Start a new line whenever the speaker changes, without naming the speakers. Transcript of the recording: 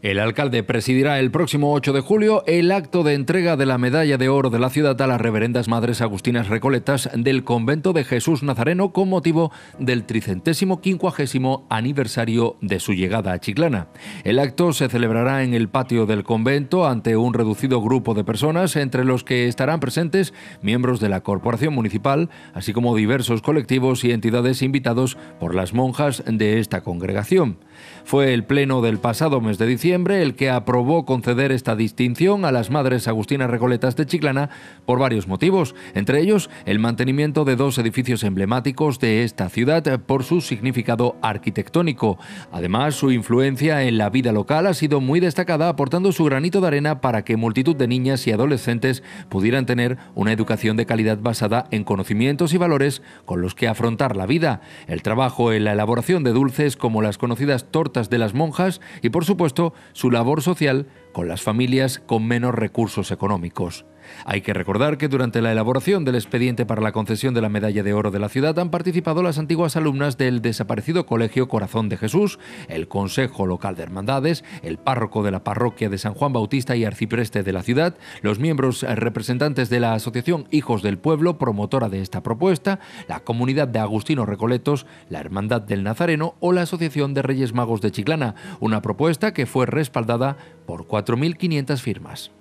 El alcalde presidirá el próximo 8 de julio el acto de entrega de la medalla de oro de la ciudad a las reverendas madres agustinas recoletas del convento de Jesús Nazareno con motivo del tricentésimo quincuagésimo aniversario de su llegada a Chiclana. El acto se celebrará en el patio del convento ante un reducido grupo de personas, entre los que estarán presentes miembros de la corporación municipal, así como diversos colectivos y entidades invitados por las monjas de esta congregación. Fue el Pleno del pasado mes de diciembre el que aprobó conceder esta distinción a las madres agustinas recoletas de Chiclana por varios motivos, entre ellos el mantenimiento de dos edificios emblemáticos de esta ciudad por su significado arquitectónico. Además, su influencia en la vida local ha sido muy destacada, aportando su granito de arena para que multitud de niñas y adolescentes pudieran tener una educación de calidad basada en conocimientos y valores con los que afrontar la vida. El trabajo en la elaboración de dulces como las conocidas tortas de las monjas y por supuesto su labor social con las familias con menos recursos económicos. Hay que recordar que durante la elaboración del expediente para la concesión de la Medalla de Oro de la ciudad han participado las antiguas alumnas del desaparecido Colegio Corazón de Jesús, el Consejo Local de Hermandades, el párroco de la parroquia de San Juan Bautista y arcipreste de la ciudad, los miembros eh, representantes de la Asociación Hijos del Pueblo, promotora de esta propuesta, la comunidad de Agustinos Recoletos, la Hermandad del Nazareno o la Asociación de Reyes Magos de Chiclana, una propuesta que fue respaldada por 4.500 firmas.